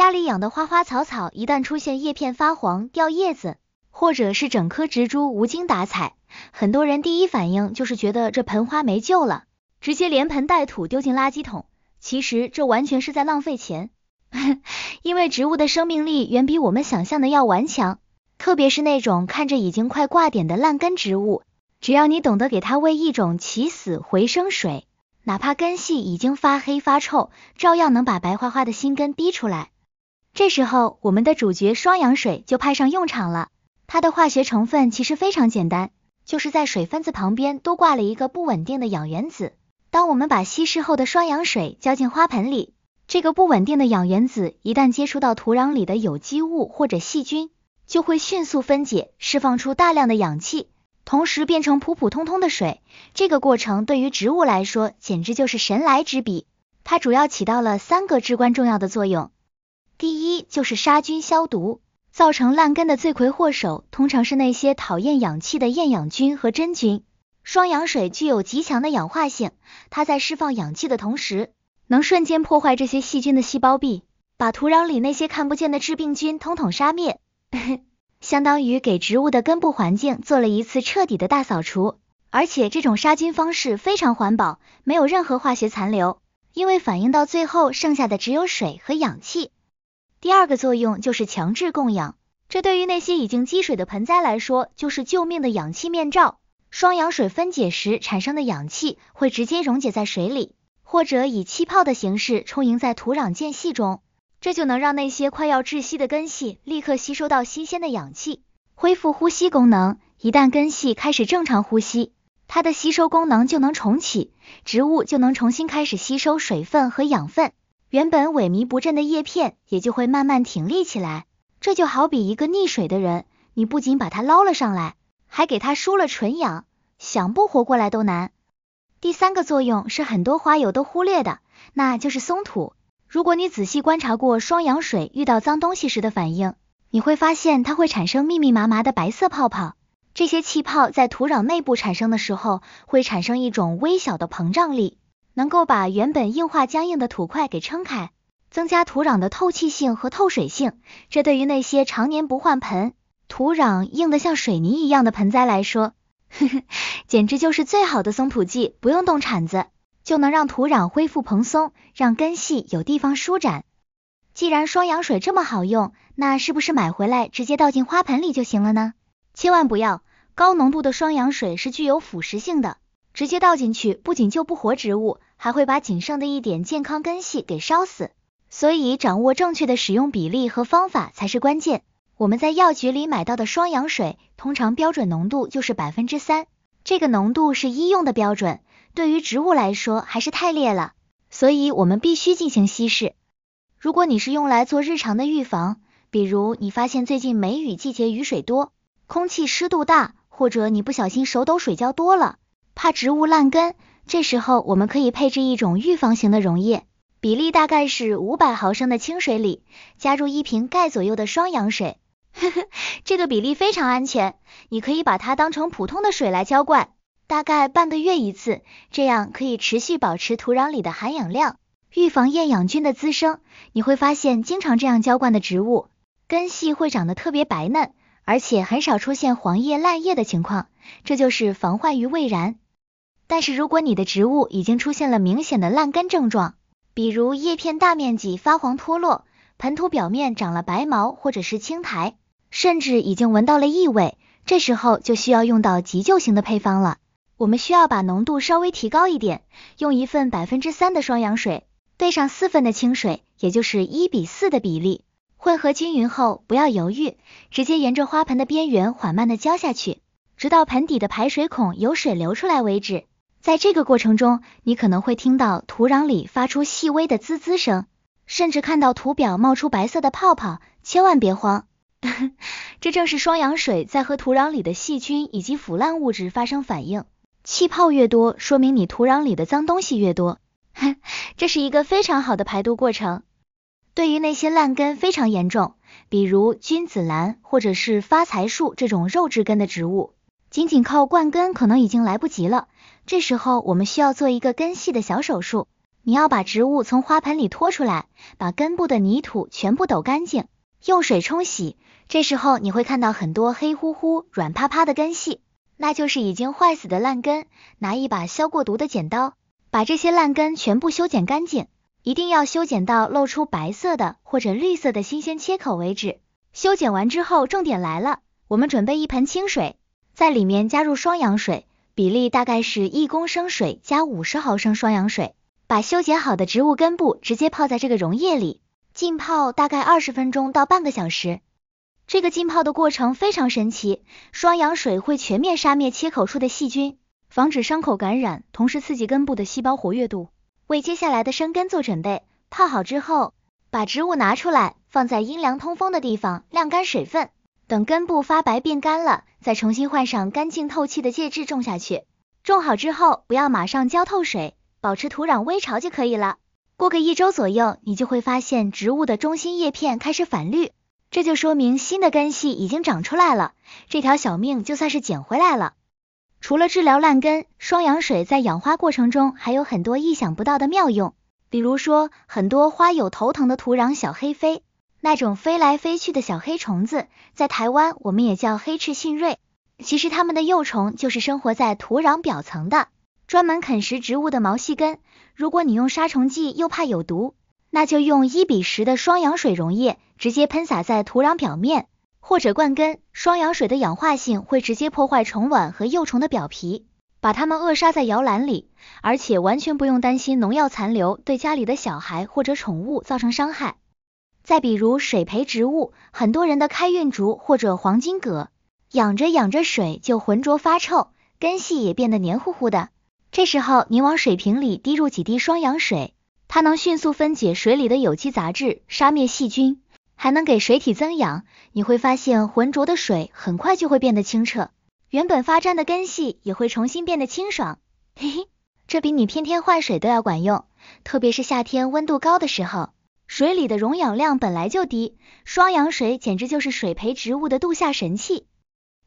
家里养的花花草草一旦出现叶片发黄、掉叶子，或者是整棵植株无精打采，很多人第一反应就是觉得这盆花没救了，直接连盆带土丢进垃圾桶。其实这完全是在浪费钱，因为植物的生命力远比我们想象的要顽强。特别是那种看着已经快挂点的烂根植物，只要你懂得给它喂一种起死回生水，哪怕根系已经发黑发臭，照样能把白花花的新根逼出来。这时候，我们的主角双氧水就派上用场了。它的化学成分其实非常简单，就是在水分子旁边多挂了一个不稳定的氧原子。当我们把稀释后的双氧水浇进花盆里，这个不稳定的氧原子一旦接触到土壤里的有机物或者细菌，就会迅速分解，释放出大量的氧气，同时变成普普通通的水。这个过程对于植物来说简直就是神来之笔。它主要起到了三个至关重要的作用。第一就是杀菌消毒，造成烂根的罪魁祸首通常是那些讨厌氧气的厌氧菌和真菌。双氧水具有极强的氧化性，它在释放氧气的同时，能瞬间破坏这些细菌的细胞壁，把土壤里那些看不见的致病菌统统杀灭，相当于给植物的根部环境做了一次彻底的大扫除。而且这种杀菌方式非常环保，没有任何化学残留，因为反应到最后剩下的只有水和氧气。第二个作用就是强制供氧，这对于那些已经积水的盆栽来说，就是救命的氧气面罩。双氧水分解时产生的氧气会直接溶解在水里，或者以气泡的形式充盈在土壤间隙中，这就能让那些快要窒息的根系立刻吸收到新鲜的氧气，恢复呼吸功能。一旦根系开始正常呼吸，它的吸收功能就能重启，植物就能重新开始吸收水分和养分。原本萎靡不振的叶片也就会慢慢挺立起来，这就好比一个溺水的人，你不仅把他捞了上来，还给他输了纯氧，想不活过来都难。第三个作用是很多花友都忽略的，那就是松土。如果你仔细观察过双氧水遇到脏东西时的反应，你会发现它会产生密密麻麻的白色泡泡，这些气泡在土壤内部产生的时候，会产生一种微小的膨胀力。能够把原本硬化僵硬的土块给撑开，增加土壤的透气性和透水性。这对于那些常年不换盆，土壤硬得像水泥一样的盆栽来说，呵呵，简直就是最好的松土剂。不用动铲子，就能让土壤恢复蓬松，让根系有地方舒展。既然双氧水这么好用，那是不是买回来直接倒进花盆里就行了呢？千万不要，高浓度的双氧水是具有腐蚀性的。直接倒进去，不仅救不活植物，还会把仅剩的一点健康根系给烧死。所以掌握正确的使用比例和方法才是关键。我们在药局里买到的双氧水，通常标准浓度就是百分之三，这个浓度是医用的标准，对于植物来说还是太烈了。所以我们必须进行稀释。如果你是用来做日常的预防，比如你发现最近梅雨季节雨水多，空气湿度大，或者你不小心手抖水浇多了。怕植物烂根，这时候我们可以配置一种预防型的溶液，比例大概是五百毫升的清水里加入一瓶钙左右的双氧水，这个比例非常安全，你可以把它当成普通的水来浇灌，大概半个月一次，这样可以持续保持土壤里的含氧量，预防厌氧菌的滋生。你会发现，经常这样浇灌的植物，根系会长得特别白嫩，而且很少出现黄叶、烂叶的情况。这就是防患于未然。但是如果你的植物已经出现了明显的烂根症状，比如叶片大面积发黄脱落，盆土表面长了白毛或者是青苔，甚至已经闻到了异味，这时候就需要用到急救型的配方了。我们需要把浓度稍微提高一点，用一份百分之三的双氧水兑上四份的清水，也就是一比四的比例，混合均匀后，不要犹豫，直接沿着花盆的边缘缓慢的浇下去。直到盆底的排水孔有水流出来为止，在这个过程中，你可能会听到土壤里发出细微的滋滋声，甚至看到土表冒出白色的泡泡。千万别慌，这正是双氧水在和土壤里的细菌以及腐烂物质发生反应。气泡越多，说明你土壤里的脏东西越多。这是一个非常好的排毒过程。对于那些烂根非常严重，比如君子兰或者是发财树这种肉质根的植物。仅仅靠灌根可能已经来不及了，这时候我们需要做一个根系的小手术。你要把植物从花盆里拖出来，把根部的泥土全部抖干净，用水冲洗。这时候你会看到很多黑乎乎、软趴趴的根系，那就是已经坏死的烂根。拿一把消过毒的剪刀，把这些烂根全部修剪干净，一定要修剪到露出白色的或者绿色的新鲜切口为止。修剪完之后，重点来了，我们准备一盆清水。在里面加入双氧水，比例大概是一公升水加五十毫升双氧水，把修剪好的植物根部直接泡在这个溶液里，浸泡大概二十分钟到半个小时。这个浸泡的过程非常神奇，双氧水会全面杀灭切口处的细菌，防止伤口感染，同时刺激根部的细胞活跃度，为接下来的生根做准备。泡好之后，把植物拿出来，放在阴凉通风的地方晾干水分。等根部发白变干了，再重新换上干净透气的介质种下去。种好之后，不要马上浇透水，保持土壤微潮就可以了。过个一周左右，你就会发现植物的中心叶片开始反绿，这就说明新的根系已经长出来了，这条小命就算是捡回来了。除了治疗烂根，双氧水在养花过程中还有很多意想不到的妙用，比如说很多花友头疼的土壤小黑飞。那种飞来飞去的小黑虫子，在台湾我们也叫黑翅信瑞。其实它们的幼虫就是生活在土壤表层的，专门啃食植物的毛细根。如果你用杀虫剂又怕有毒，那就用一比十的双氧水溶液直接喷洒在土壤表面，或者灌根。双氧水的氧化性会直接破坏虫卵和幼虫的表皮，把它们扼杀在摇篮里，而且完全不用担心农药残留对家里的小孩或者宠物造成伤害。再比如水培植物，很多人的开运竹或者黄金葛，养着养着水就浑浊发臭，根系也变得黏糊糊的。这时候你往水瓶里滴入几滴双氧水，它能迅速分解水里的有机杂质，杀灭细菌，还能给水体增氧。你会发现浑浊的水很快就会变得清澈，原本发粘的根系也会重新变得清爽。嘿嘿，这比你天天换水都要管用，特别是夏天温度高的时候。水里的溶氧量本来就低，双氧水简直就是水培植物的度夏神器。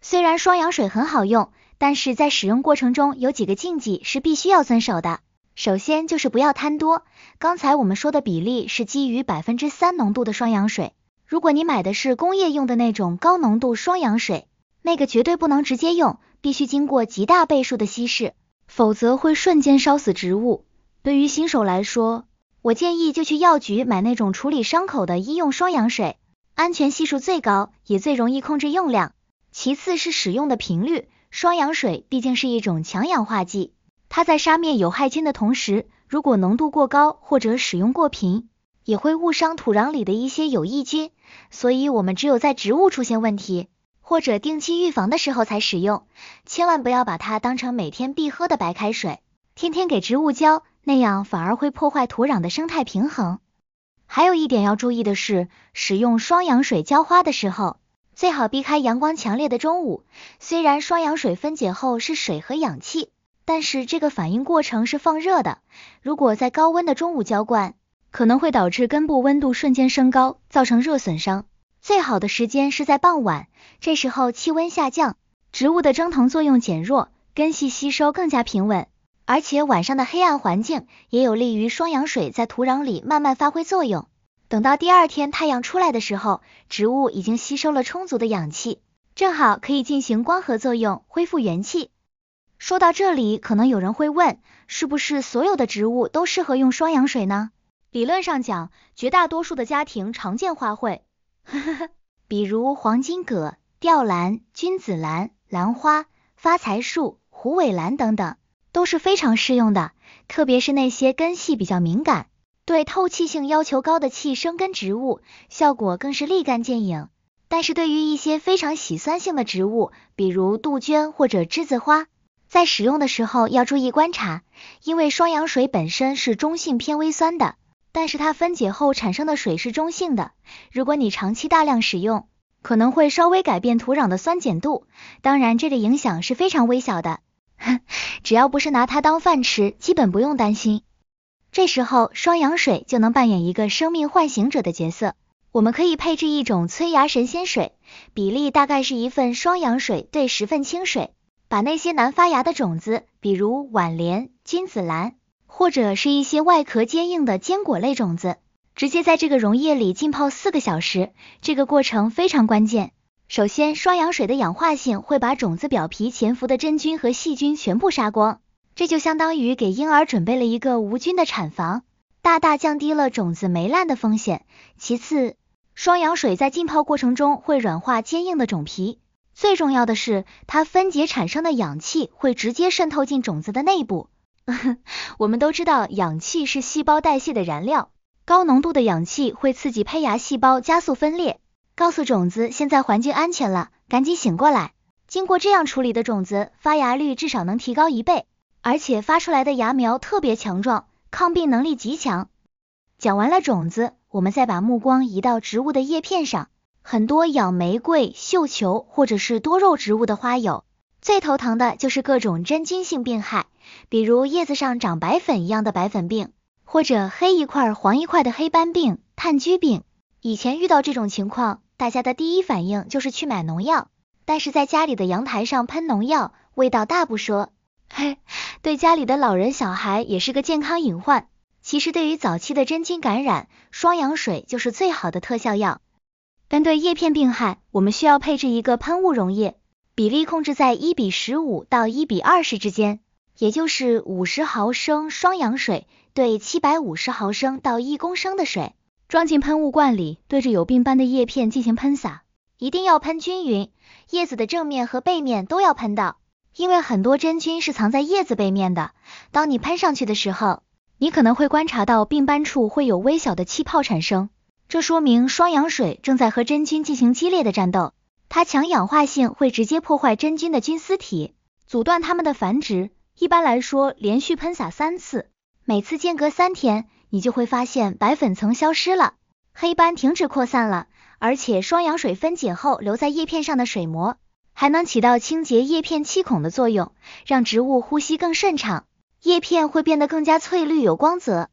虽然双氧水很好用，但是在使用过程中有几个禁忌是必须要遵守的。首先就是不要贪多，刚才我们说的比例是基于百分之三浓度的双氧水。如果你买的是工业用的那种高浓度双氧水，那个绝对不能直接用，必须经过极大倍数的稀释，否则会瞬间烧死植物。对于新手来说，我建议就去药局买那种处理伤口的医用双氧水，安全系数最高，也最容易控制用量。其次是使用的频率，双氧水毕竟是一种强氧化剂，它在杀灭有害菌的同时，如果浓度过高或者使用过频，也会误伤土壤里的一些有益菌。所以我们只有在植物出现问题或者定期预防的时候才使用，千万不要把它当成每天必喝的白开水，天天给植物浇。那样反而会破坏土壤的生态平衡。还有一点要注意的是，使用双氧水浇花的时候，最好避开阳光强烈的中午。虽然双氧水分解后是水和氧气，但是这个反应过程是放热的。如果在高温的中午浇灌，可能会导致根部温度瞬间升高，造成热损伤。最好的时间是在傍晚，这时候气温下降，植物的蒸腾作用减弱，根系吸收更加平稳。而且晚上的黑暗环境也有利于双氧水在土壤里慢慢发挥作用。等到第二天太阳出来的时候，植物已经吸收了充足的氧气，正好可以进行光合作用，恢复元气。说到这里，可能有人会问，是不是所有的植物都适合用双氧水呢？理论上讲，绝大多数的家庭常见花卉，比如黄金葛、吊兰、君子兰、兰花、发财树、虎尾兰等等。都是非常适用的，特别是那些根系比较敏感、对透气性要求高的气生根植物，效果更是立竿见影。但是对于一些非常喜酸性的植物，比如杜鹃或者栀子花，在使用的时候要注意观察，因为双氧水本身是中性偏微酸的，但是它分解后产生的水是中性的。如果你长期大量使用，可能会稍微改变土壤的酸碱度，当然这个影响是非常微小的。只要不是拿它当饭吃，基本不用担心。这时候双氧水就能扮演一个生命唤醒者的角色。我们可以配置一种催芽神仙水，比例大概是一份双氧水兑十份清水，把那些难发芽的种子，比如晚莲、君子兰，或者是一些外壳坚硬的坚果类种子，直接在这个溶液里浸泡四个小时。这个过程非常关键。首先，双氧水的氧化性会把种子表皮潜伏的真菌和细菌全部杀光，这就相当于给婴儿准备了一个无菌的产房，大大降低了种子霉烂的风险。其次，双氧水在浸泡过程中会软化坚硬的种皮，最重要的是，它分解产生的氧气会直接渗透进种子的内部。我们都知道，氧气是细胞代谢的燃料，高浓度的氧气会刺激胚芽细胞加速分裂。告诉种子，现在环境安全了，赶紧醒过来。经过这样处理的种子，发芽率至少能提高一倍，而且发出来的芽苗特别强壮，抗病能力极强。讲完了种子，我们再把目光移到植物的叶片上。很多养玫瑰、绣球或者是多肉植物的花友，最头疼的就是各种真菌性病害，比如叶子上长白粉一样的白粉病，或者黑一块黄一块的黑斑病、炭疽病。以前遇到这种情况，大家的第一反应就是去买农药，但是在家里的阳台上喷农药，味道大不说，嘿，对家里的老人小孩也是个健康隐患。其实对于早期的真菌感染，双氧水就是最好的特效药。针对叶片病害，我们需要配置一个喷雾溶液，比例控制在一比十五到一比二十之间，也就是五十毫升双氧水兑七百五十毫升到一公升的水。装进喷雾罐里，对着有病斑的叶片进行喷洒，一定要喷均匀，叶子的正面和背面都要喷到，因为很多真菌是藏在叶子背面的。当你喷上去的时候，你可能会观察到病斑处会有微小的气泡产生，这说明双氧水正在和真菌进行激烈的战斗，它强氧化性会直接破坏真菌的菌丝体，阻断它们的繁殖。一般来说，连续喷洒三次，每次间隔三天。你就会发现白粉层消失了，黑斑停止扩散了，而且双氧水分解后留在叶片上的水膜，还能起到清洁叶片气孔的作用，让植物呼吸更顺畅，叶片会变得更加翠绿有光泽。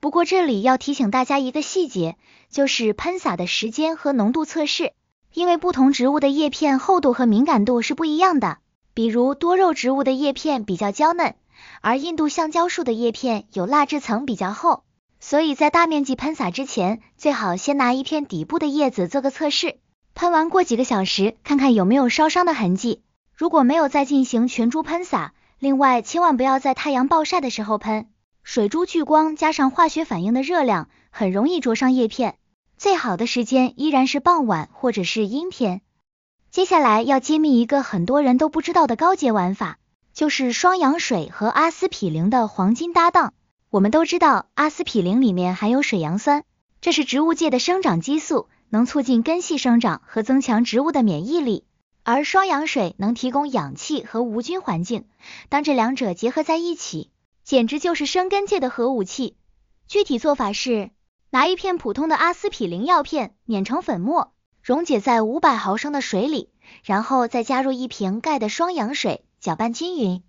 不过这里要提醒大家一个细节，就是喷洒的时间和浓度测试，因为不同植物的叶片厚度和敏感度是不一样的，比如多肉植物的叶片比较娇嫩。而印度橡胶树的叶片有蜡质层比较厚，所以在大面积喷洒之前，最好先拿一片底部的叶子做个测试，喷完过几个小时，看看有没有烧伤的痕迹。如果没有，再进行全株喷洒。另外，千万不要在太阳暴晒的时候喷，水珠聚光加上化学反应的热量，很容易灼伤叶片。最好的时间依然是傍晚或者是阴天。接下来要揭秘一个很多人都不知道的高阶玩法。就是双氧水和阿司匹林的黄金搭档。我们都知道，阿司匹林里面含有水杨酸，这是植物界的生长激素，能促进根系生长和增强植物的免疫力。而双氧水能提供氧气和无菌环境，当这两者结合在一起，简直就是生根界的核武器。具体做法是，拿一片普通的阿司匹林药片碾成粉末，溶解在五百毫升的水里，然后再加入一瓶盖的双氧水。搅拌均匀，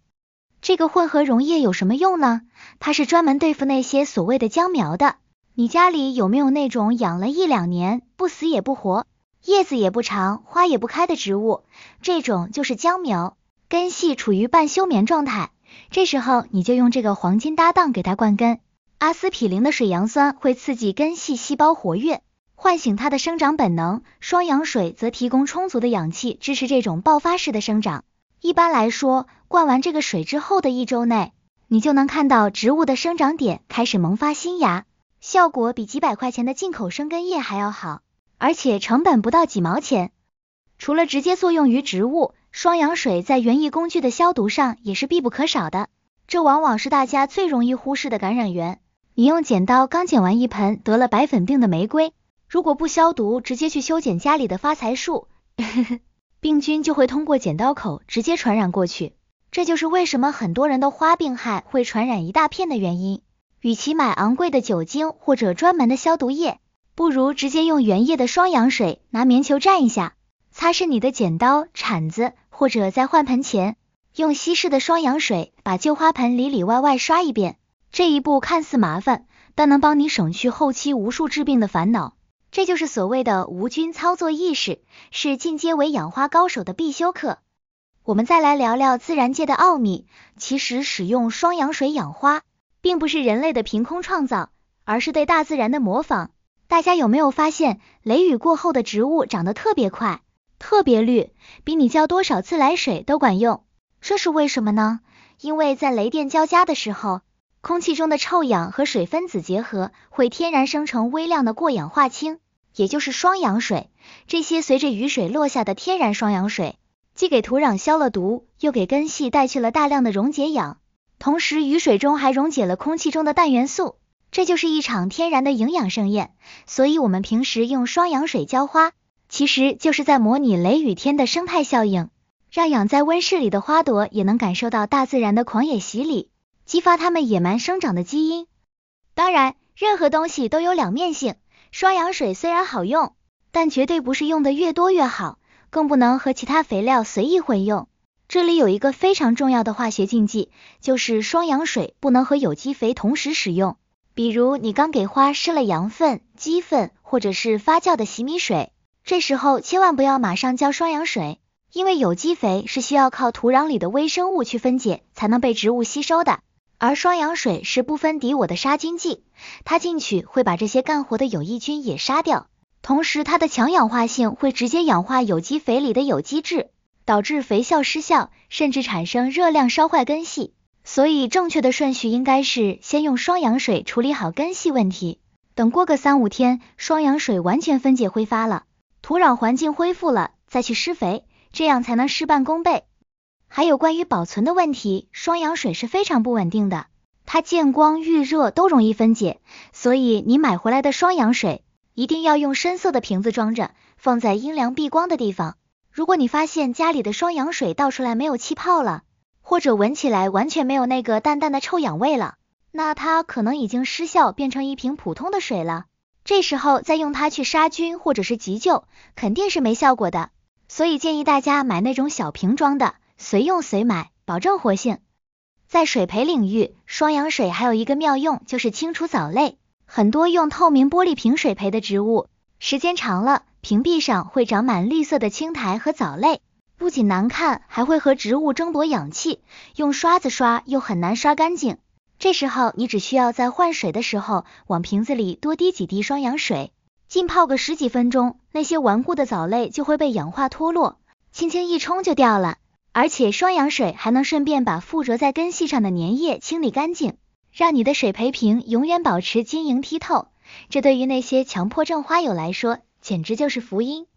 这个混合溶液有什么用呢？它是专门对付那些所谓的姜苗的。你家里有没有那种养了一两年不死也不活，叶子也不长，花也不开的植物？这种就是姜苗，根系处于半休眠状态。这时候你就用这个黄金搭档给它灌根。阿司匹林的水杨酸会刺激根系细胞活跃，唤醒它的生长本能；双氧水则提供充足的氧气，支持这种爆发式的生长。一般来说，灌完这个水之后的一周内，你就能看到植物的生长点开始萌发新芽，效果比几百块钱的进口生根液还要好，而且成本不到几毛钱。除了直接作用于植物，双氧水在园艺工具的消毒上也是必不可少的，这往往是大家最容易忽视的感染源。你用剪刀刚剪完一盆得了白粉病的玫瑰，如果不消毒直接去修剪家里的发财树，呵呵。病菌就会通过剪刀口直接传染过去，这就是为什么很多人的花病害会传染一大片的原因。与其买昂贵的酒精或者专门的消毒液，不如直接用原液的双氧水，拿棉球蘸一下，擦拭你的剪刀、铲子，或者在换盆前，用稀释的双氧水把旧花盆里里外外刷一遍。这一步看似麻烦，但能帮你省去后期无数治病的烦恼。这就是所谓的无菌操作意识，是进阶为养花高手的必修课。我们再来聊聊自然界的奥秘。其实使用双氧水养花，并不是人类的凭空创造，而是对大自然的模仿。大家有没有发现，雷雨过后的植物长得特别快，特别绿，比你浇多少自来水都管用？这是为什么呢？因为在雷电交加的时候。空气中的臭氧和水分子结合，会天然生成微量的过氧化氢，也就是双氧水。这些随着雨水落下的天然双氧水，既给土壤消了毒，又给根系带去了大量的溶解氧。同时，雨水中还溶解了空气中的氮元素，这就是一场天然的营养盛宴。所以，我们平时用双氧水浇花，其实就是在模拟雷雨天的生态效应，让养在温室里的花朵也能感受到大自然的狂野洗礼。激发它们野蛮生长的基因。当然，任何东西都有两面性。双氧水虽然好用，但绝对不是用的越多越好，更不能和其他肥料随意混用。这里有一个非常重要的化学禁忌，就是双氧水不能和有机肥同时使用。比如你刚给花施了羊粪、鸡粪，或者是发酵的洗米水，这时候千万不要马上浇双氧水，因为有机肥是需要靠土壤里的微生物去分解，才能被植物吸收的。而双氧水是不分敌我的杀菌剂，它进去会把这些干活的有益菌也杀掉，同时它的强氧化性会直接氧化有机肥里的有机质，导致肥效失效，甚至产生热量烧坏根系。所以正确的顺序应该是先用双氧水处理好根系问题，等过个三五天，双氧水完全分解挥发了，土壤环境恢复了，再去施肥，这样才能事半功倍。还有关于保存的问题，双氧水是非常不稳定的，它见光、遇热都容易分解，所以你买回来的双氧水一定要用深色的瓶子装着，放在阴凉避光的地方。如果你发现家里的双氧水倒出来没有气泡了，或者闻起来完全没有那个淡淡的臭氧味了，那它可能已经失效，变成一瓶普通的水了。这时候再用它去杀菌或者是急救，肯定是没效果的。所以建议大家买那种小瓶装的。随用随买，保证活性。在水培领域，双氧水还有一个妙用，就是清除藻类。很多用透明玻璃瓶水培的植物，时间长了，瓶壁上会长满绿色的青苔和藻类，不仅难看，还会和植物争夺氧气。用刷子刷又很难刷干净，这时候你只需要在换水的时候，往瓶子里多滴几滴双氧水，浸泡个十几分钟，那些顽固的藻类就会被氧化脱落，轻轻一冲就掉了。而且双氧水还能顺便把附着在根系上的粘液清理干净，让你的水培瓶永远保持晶莹剔透。这对于那些强迫症花友来说，简直就是福音。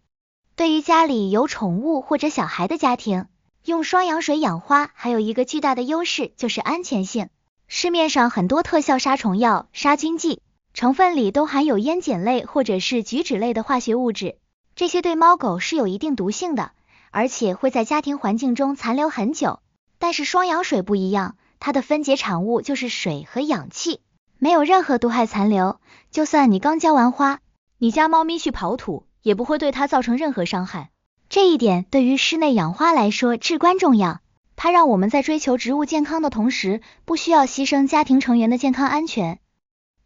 对于家里有宠物或者小孩的家庭，用双氧水养花还有一个巨大的优势就是安全性。市面上很多特效杀虫药、杀菌剂，成分里都含有烟碱类或者是菊酯类的化学物质，这些对猫狗是有一定毒性的。而且会在家庭环境中残留很久，但是双氧水不一样，它的分解产物就是水和氧气，没有任何毒害残留。就算你刚浇完花，你家猫咪去刨土，也不会对它造成任何伤害。这一点对于室内养花来说至关重要，它让我们在追求植物健康的同时，不需要牺牲家庭成员的健康安全。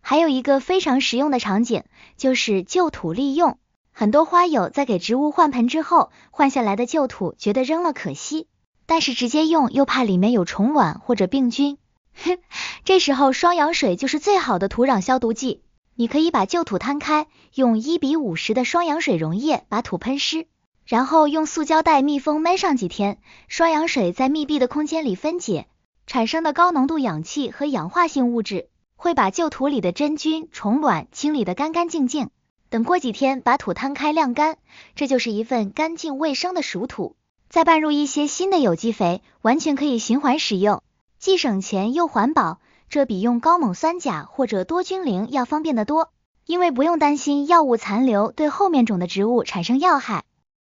还有一个非常实用的场景，就是旧土利用。很多花友在给植物换盆之后，换下来的旧土觉得扔了可惜，但是直接用又怕里面有虫卵或者病菌，哼，这时候双氧水就是最好的土壤消毒剂。你可以把旧土摊开，用一比五十的双氧水溶液把土喷湿，然后用塑胶袋密封闷上几天，双氧水在密闭的空间里分解，产生的高浓度氧气和氧化性物质，会把旧土里的真菌、虫卵清理得干干净净。等过几天，把土摊开晾干，这就是一份干净卫生的熟土。再拌入一些新的有机肥，完全可以循环使用，既省钱又环保。这比用高锰酸钾或者多菌灵要方便得多，因为不用担心药物残留对后面种的植物产生药害。